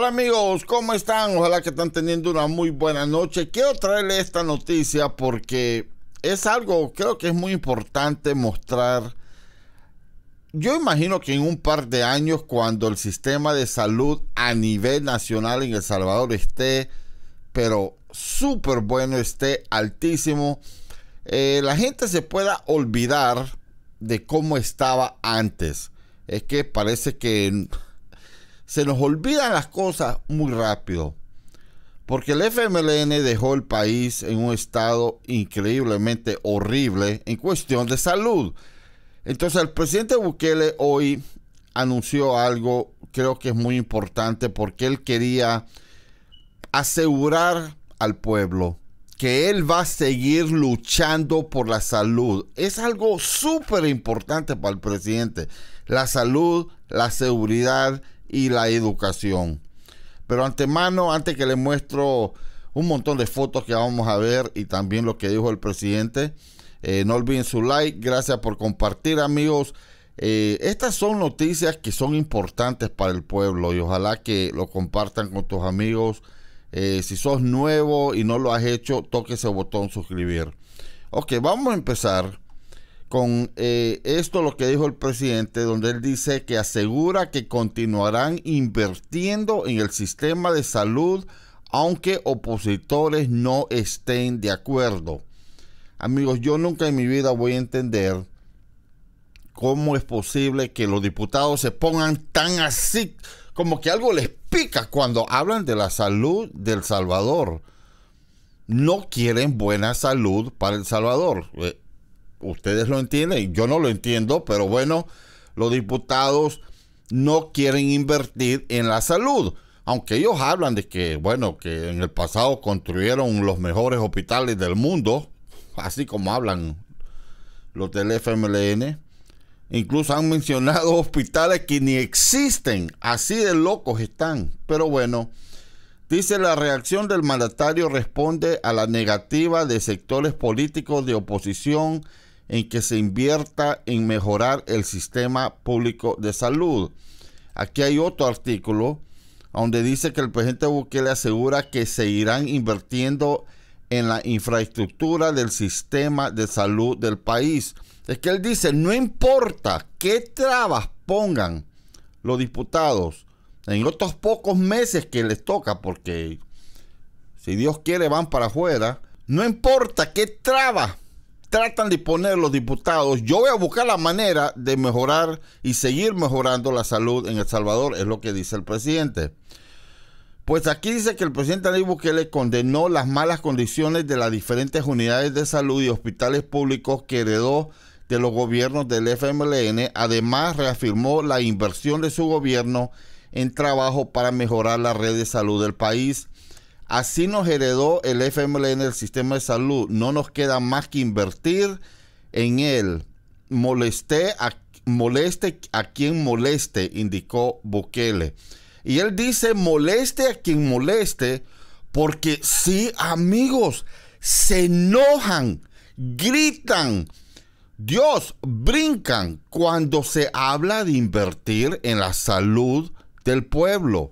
Hola amigos, ¿cómo están? Ojalá que están teniendo una muy buena noche. Quiero traerle esta noticia porque es algo, creo que es muy importante mostrar. Yo imagino que en un par de años, cuando el sistema de salud a nivel nacional en El Salvador esté, pero súper bueno, esté altísimo, eh, la gente se pueda olvidar de cómo estaba antes. Es que parece que se nos olvidan las cosas muy rápido. Porque el FMLN dejó el país en un estado increíblemente horrible en cuestión de salud. Entonces el presidente Bukele hoy anunció algo, creo que es muy importante, porque él quería asegurar al pueblo que él va a seguir luchando por la salud. Es algo súper importante para el presidente. La salud, la seguridad y la educación. Pero antemano, antes que les muestro un montón de fotos que vamos a ver y también lo que dijo el presidente, eh, no olviden su like, gracias por compartir amigos. Eh, estas son noticias que son importantes para el pueblo y ojalá que lo compartan con tus amigos. Eh, si sos nuevo y no lo has hecho, toque ese botón suscribir. Ok, vamos a empezar con eh, esto lo que dijo el presidente, donde él dice que asegura que continuarán invirtiendo en el sistema de salud aunque opositores no estén de acuerdo. Amigos, yo nunca en mi vida voy a entender cómo es posible que los diputados se pongan tan así, como que algo les pica cuando hablan de la salud del Salvador. No quieren buena salud para El Salvador. Eh, ustedes lo entienden, yo no lo entiendo, pero bueno, los diputados no quieren invertir en la salud. Aunque ellos hablan de que, bueno, que en el pasado construyeron los mejores hospitales del mundo, así como hablan los del FMLN, incluso han mencionado hospitales que ni existen, así de locos están. Pero bueno, dice la reacción del mandatario responde a la negativa de sectores políticos de oposición en que se invierta en mejorar el sistema público de salud. Aquí hay otro artículo donde dice que el presidente le asegura que se irán invirtiendo en la infraestructura del sistema de salud del país. Es que él dice, no importa qué trabas pongan los diputados en otros pocos meses que les toca, porque si Dios quiere van para afuera, no importa qué trabas tratan de poner los diputados, yo voy a buscar la manera de mejorar y seguir mejorando la salud en El Salvador, es lo que dice el presidente. Pues aquí dice que el presidente Nayib Bukele condenó las malas condiciones de las diferentes unidades de salud y hospitales públicos que heredó de los gobiernos del FMLN. Además, reafirmó la inversión de su gobierno en trabajo para mejorar la red de salud del país Así nos heredó el FMLN el sistema de salud. No nos queda más que invertir en él. Moleste a, moleste a quien moleste, indicó Bukele. Y él dice, moleste a quien moleste, porque sí, amigos, se enojan, gritan, Dios, brincan cuando se habla de invertir en la salud del pueblo.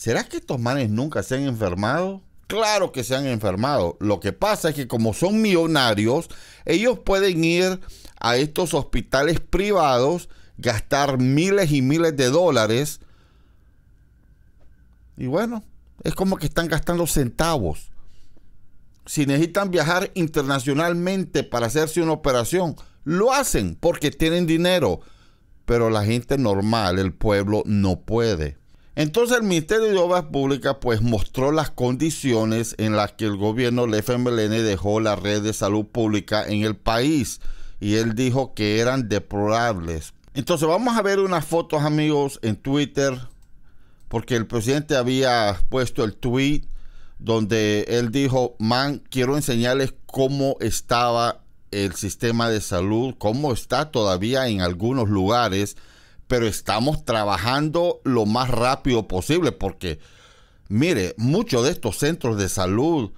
¿Será que estos manes nunca se han enfermado? Claro que se han enfermado. Lo que pasa es que como son millonarios, ellos pueden ir a estos hospitales privados, gastar miles y miles de dólares. Y bueno, es como que están gastando centavos. Si necesitan viajar internacionalmente para hacerse una operación, lo hacen porque tienen dinero. Pero la gente normal, el pueblo, no puede. Entonces el Ministerio de Obras Públicas pues mostró las condiciones en las que el gobierno del FMLN dejó la red de salud pública en el país y él dijo que eran deplorables. Entonces vamos a ver unas fotos amigos en Twitter porque el presidente había puesto el tweet donde él dijo, man, quiero enseñarles cómo estaba el sistema de salud, cómo está todavía en algunos lugares pero estamos trabajando lo más rápido posible porque, mire, muchos de estos centros de salud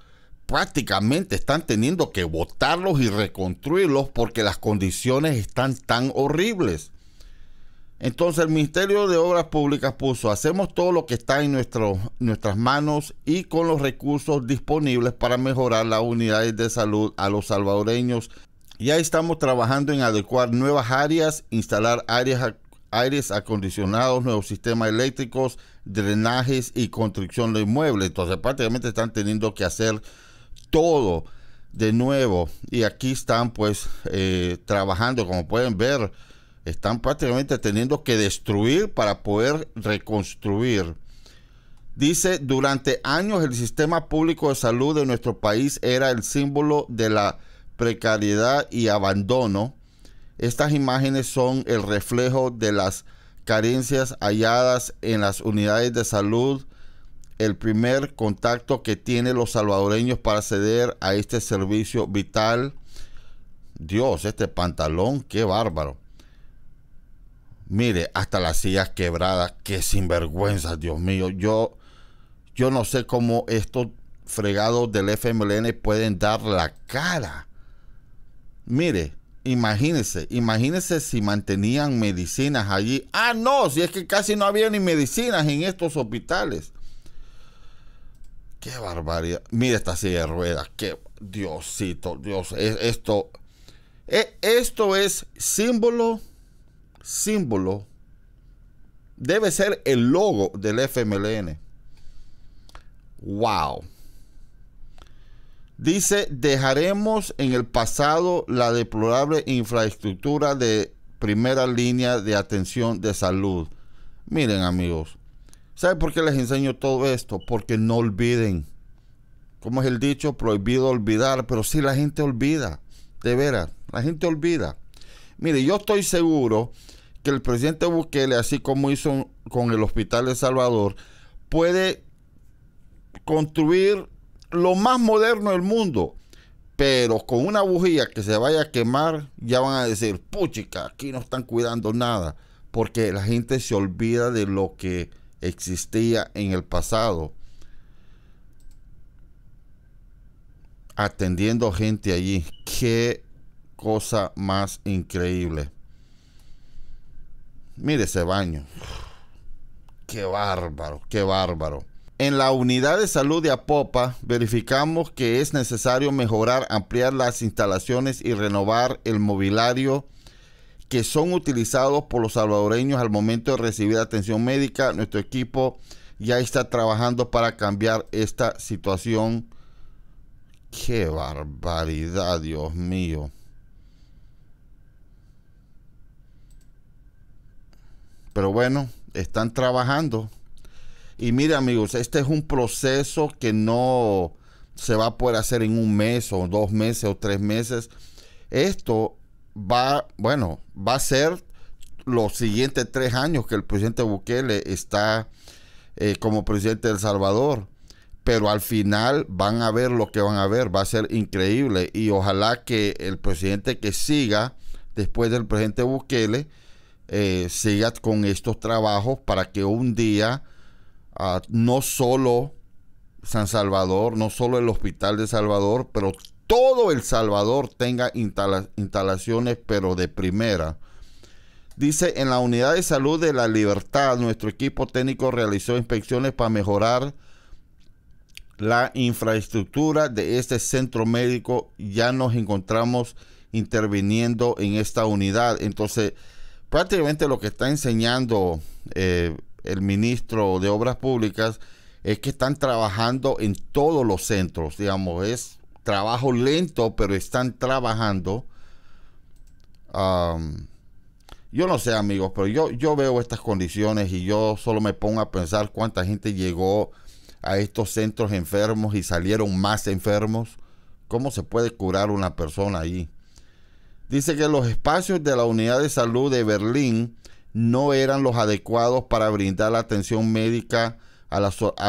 prácticamente están teniendo que botarlos y reconstruirlos porque las condiciones están tan horribles. Entonces el Ministerio de Obras Públicas puso, hacemos todo lo que está en nuestras manos y con los recursos disponibles para mejorar las unidades de salud a los salvadoreños. Ya estamos trabajando en adecuar nuevas áreas, instalar áreas aires acondicionados, nuevos sistemas eléctricos, drenajes y construcción de inmuebles. Entonces prácticamente están teniendo que hacer todo de nuevo y aquí están pues eh, trabajando como pueden ver están prácticamente teniendo que destruir para poder reconstruir dice durante años el sistema público de salud de nuestro país era el símbolo de la precariedad y abandono estas imágenes son el reflejo de las carencias halladas en las unidades de salud, el primer contacto que tienen los salvadoreños para acceder a este servicio vital. Dios, este pantalón, qué bárbaro. Mire, hasta las sillas quebradas, qué sinvergüenza, Dios mío. Yo, yo no sé cómo estos fregados del FMLN pueden dar la cara. Mire, Imagínense, imagínense si mantenían medicinas allí. Ah, no, si es que casi no había ni medicinas en estos hospitales. Qué barbaridad. Mira esta silla de ruedas. Qué Diosito, Dios. E, esto, e, esto es símbolo, símbolo. Debe ser el logo del FMLN. Wow. Dice, dejaremos en el pasado la deplorable infraestructura de primera línea de atención de salud. Miren amigos, ¿saben por qué les enseño todo esto? Porque no olviden. Como es el dicho, prohibido olvidar, pero sí la gente olvida, de veras, la gente olvida. Mire, yo estoy seguro que el presidente Bukele, así como hizo con el Hospital de Salvador, puede construir lo más moderno del mundo. Pero con una bujía que se vaya a quemar, ya van a decir, puchica, aquí no están cuidando nada. Porque la gente se olvida de lo que existía en el pasado. Atendiendo gente allí. Qué cosa más increíble. Mire ese baño. Qué bárbaro, qué bárbaro. En la unidad de salud de Apopa verificamos que es necesario mejorar, ampliar las instalaciones y renovar el mobiliario que son utilizados por los salvadoreños al momento de recibir atención médica. Nuestro equipo ya está trabajando para cambiar esta situación. Qué barbaridad, Dios mío. Pero bueno, están trabajando. Y mire amigos, este es un proceso que no se va a poder hacer en un mes o dos meses o tres meses. Esto va, bueno, va a ser los siguientes tres años que el presidente Bukele está eh, como presidente de El Salvador. Pero al final van a ver lo que van a ver, va a ser increíble. Y ojalá que el presidente que siga después del presidente Bukele eh, siga con estos trabajos para que un día no solo San Salvador, no solo el Hospital de Salvador, pero todo El Salvador tenga instalaciones, pero de primera. Dice, en la unidad de salud de la libertad, nuestro equipo técnico realizó inspecciones para mejorar la infraestructura de este centro médico. Ya nos encontramos interviniendo en esta unidad. Entonces, prácticamente lo que está enseñando eh, el ministro de Obras Públicas es que están trabajando en todos los centros, digamos, es trabajo lento, pero están trabajando. yo no sé, amigos, pero yo, yo veo estas condiciones y yo solo me pongo a pensar cuánta gente llegó a estos centros enfermos y salieron más enfermos. ¿Cómo se puede curar una persona ahí Dice que los espacios de la unidad de salud de Berlín no eran los adecuados para brindar la atención médica a,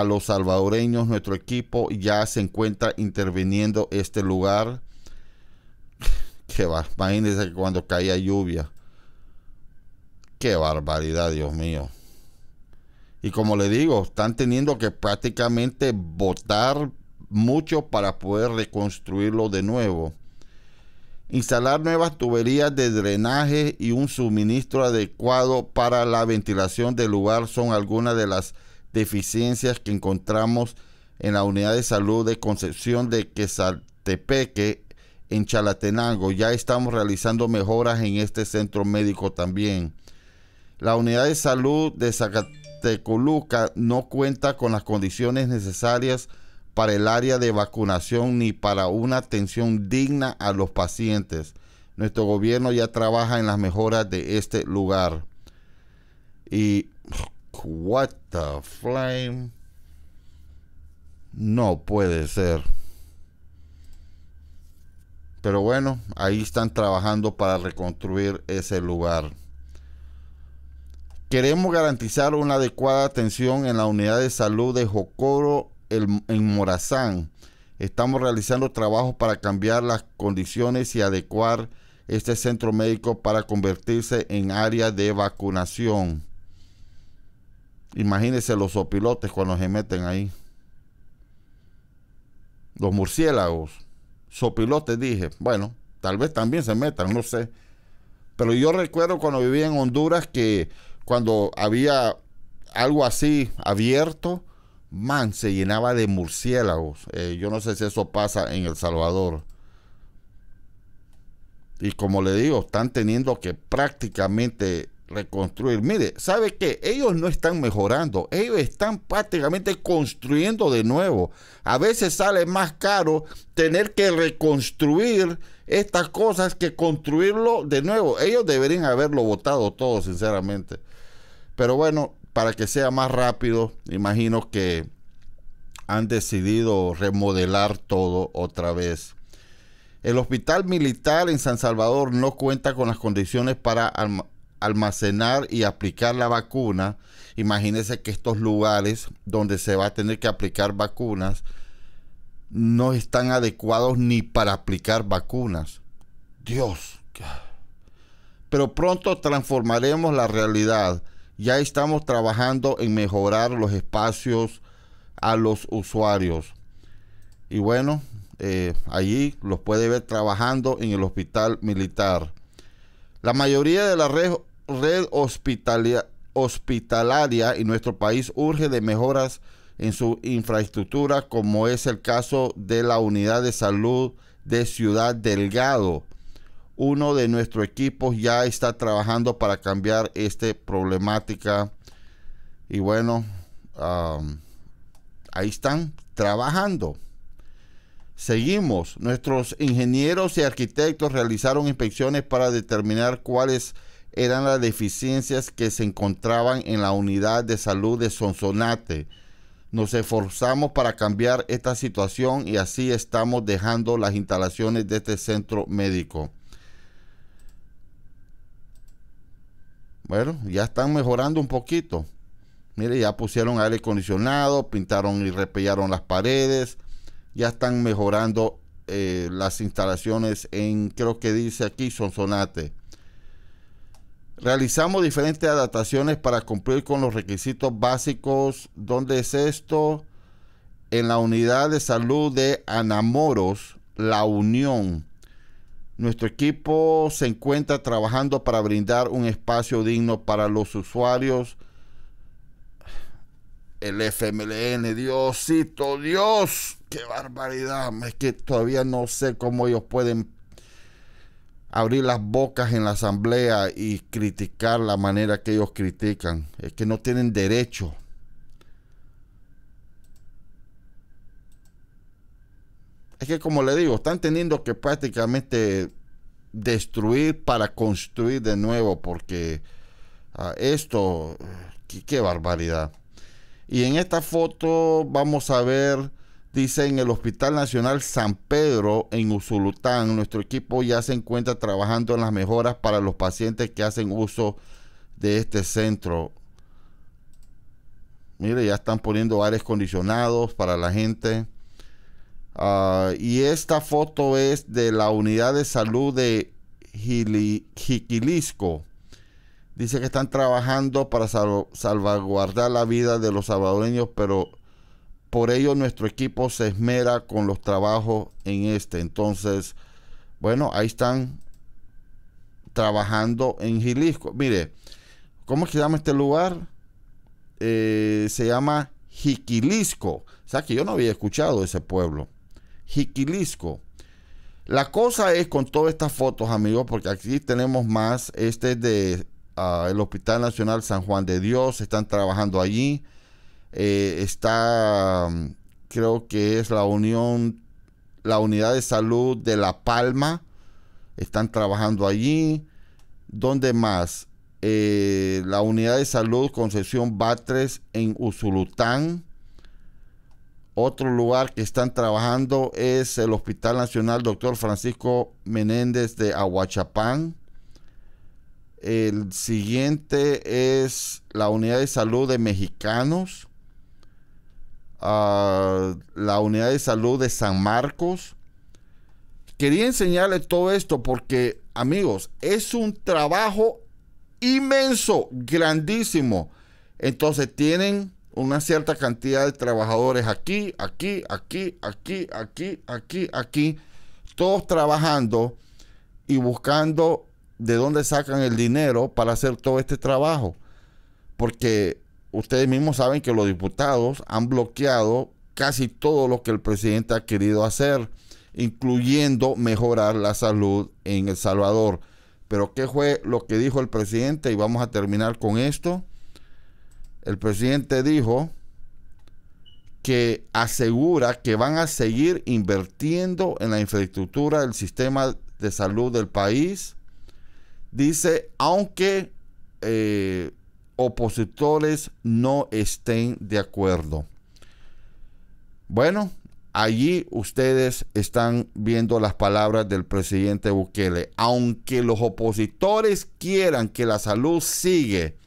los salvadoreños. Nuestro equipo ya se encuentra interviniendo este lugar. Qué imagínense que cuando caía lluvia. Qué barbaridad, Dios mío. Y como le digo, están teniendo que prácticamente votar mucho para poder reconstruirlo de nuevo instalar nuevas tuberías de drenaje y un suministro adecuado para la ventilación del lugar son algunas de las deficiencias que encontramos en la unidad de salud de Concepción de Quetzaltepeque en Chalatenango. Ya estamos realizando mejoras en este centro médico también. La unidad de salud de Zacatecoluca no cuenta con las condiciones necesarias para para el área de vacunación ni para una atención digna a los pacientes. Nuestro gobierno ya trabaja en las mejoras de este lugar. Y what the flame. No puede ser. Pero bueno, ahí están trabajando para reconstruir ese lugar. Queremos garantizar una adecuada atención en la unidad de salud de Jocoro en Morazán. Estamos realizando trabajos para cambiar las condiciones y adecuar este centro médico para convertirse en área de vacunación. Imagínense los sopilotes cuando se meten ahí. Los murciélagos. Sopilotes dije. Bueno, tal vez también se metan, no sé. Pero yo recuerdo cuando vivía en Honduras que cuando había algo así abierto, man, se llenaba de murciélagos. Eh, yo no sé si eso pasa en El Salvador. Y como le digo, están teniendo que prácticamente reconstruir. Mire, ¿sabe qué? Ellos no están mejorando, ellos están prácticamente construyendo de nuevo. A veces sale más caro tener que reconstruir estas cosas que construirlo de nuevo. Ellos deberían haberlo votado todo, sinceramente. Pero bueno, para que sea más rápido, imagino que han decidido remodelar todo otra vez. El hospital militar en San Salvador no cuenta con las condiciones para almacenar y aplicar la vacuna. Imagínense que estos lugares donde se va a tener que aplicar vacunas no están adecuados ni para aplicar vacunas. Dios. Pero pronto transformaremos la realidad ya estamos trabajando en mejorar los espacios a los usuarios. Y bueno, eh, allí los puede ver trabajando en el hospital militar. La mayoría de la red, hospitalaria en nuestro país urge de mejoras en su infraestructura, como es el caso de la unidad de salud de Ciudad Delgado, uno de nuestro equipo ya está trabajando para cambiar esta problemática. Y bueno, ahí están trabajando. Seguimos. Nuestros ingenieros y arquitectos realizaron inspecciones para determinar cuáles eran las deficiencias que se encontraban en la unidad de salud de Sonsonate. Nos esforzamos para cambiar esta situación y así estamos dejando las instalaciones de este centro médico. Bueno, ya están mejorando un poquito. Mire, ya pusieron aire acondicionado, pintaron y repellaron las paredes. Ya están mejorando eh, las instalaciones en, creo que dice aquí, Sonsonate. Realizamos diferentes adaptaciones para cumplir con los requisitos básicos. ¿Dónde es esto? En la unidad de salud de Anamoros, La Unión. Nuestro equipo se encuentra trabajando para brindar un espacio digno para los usuarios. El FMLN, Diosito, Dios, qué barbaridad. Es que todavía no sé cómo ellos pueden abrir las bocas en la asamblea y criticar la manera que ellos critican. Es que no tienen derecho Es que como le digo, están teniendo que prácticamente destruir para construir de nuevo, porque ah, esto, qué, barbaridad. Y en esta foto vamos a ver, dice en el Hospital Nacional San Pedro en Usulután, nuestro equipo ya se encuentra trabajando en las mejoras para los pacientes que hacen uso de este centro. Mire, ya están poniendo aires condicionados para la gente. Ah, y esta foto es de la unidad de salud de Jiquilisco. Dice que están trabajando para salvaguardar la vida de los salvadoreños, pero por ello nuestro equipo se esmera con los trabajos en este. Entonces, bueno, ahí están trabajando en Jilisco. Mire, ¿cómo se llama este lugar? Eh, se llama Jiquilisco. O sea que yo no había escuchado ese pueblo. Jiquilisco. La cosa es con todas estas fotos, amigos, porque aquí tenemos más. Este es de ah, el Hospital Nacional San Juan de Dios. Están trabajando allí. Eh, está, creo que es la Unión, la Unidad de Salud de La Palma. Están trabajando allí. ¿Dónde más? Eh, la Unidad de Salud Concepción Batres en Usulután otro lugar que están trabajando es el Hospital Nacional Dr. Francisco Menéndez de Aguachapán. El siguiente es la Unidad de Salud de Mexicanos. Ah, la Unidad de Salud de San Marcos. Quería enseñarles todo esto porque, amigos, es un trabajo inmenso, grandísimo. Entonces tienen una cierta cantidad de trabajadores aquí, aquí, aquí, aquí, aquí, aquí, aquí, todos trabajando y buscando de dónde sacan el dinero para hacer todo este trabajo. Porque ustedes mismos saben que los diputados han bloqueado casi todo lo que el presidente ha querido hacer, incluyendo mejorar la salud en El Salvador. Pero ¿qué fue lo que dijo el presidente? Y vamos a terminar con esto el presidente dijo que asegura que van a seguir invirtiendo en la infraestructura del sistema de salud del país. Dice, aunque eh, opositores no estén de acuerdo. Bueno, allí ustedes están viendo las palabras del presidente Bukele. Aunque los opositores quieran que la salud sigue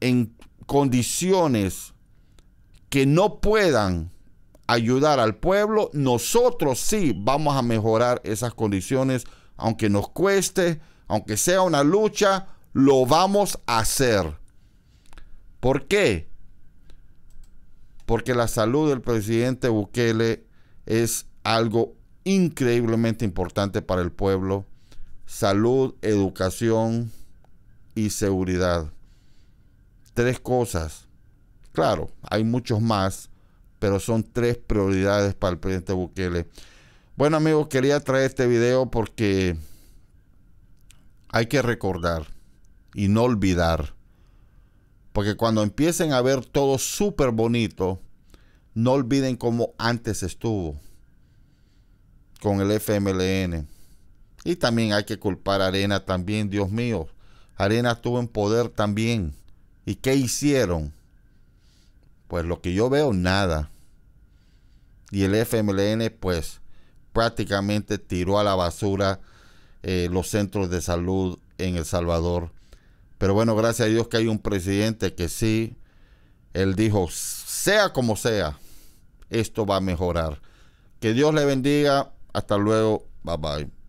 en condiciones que no puedan ayudar al pueblo, nosotros sí vamos a mejorar esas condiciones, aunque nos cueste, aunque sea una lucha, lo vamos a hacer. ¿Por qué? Porque la salud del presidente Bukele es algo increíblemente importante para el pueblo. Salud, educación y seguridad tres cosas. Claro, hay muchos más, pero son tres prioridades para el presidente Bukele. Bueno amigos, quería traer este video porque hay que recordar y no olvidar. Porque cuando empiecen a ver todo súper bonito, no olviden cómo antes estuvo con el FMLN. Y también hay que culpar a Arena también, Dios mío. Arena estuvo en poder también. ¿Y qué hicieron? Pues lo que yo veo, nada. Y el FMLN, pues, prácticamente tiró a la basura eh, los centros de salud en El Salvador. Pero bueno, gracias a Dios que hay un presidente que sí, él dijo, sea como sea, esto va a mejorar. Que Dios le bendiga. Hasta luego. Bye bye.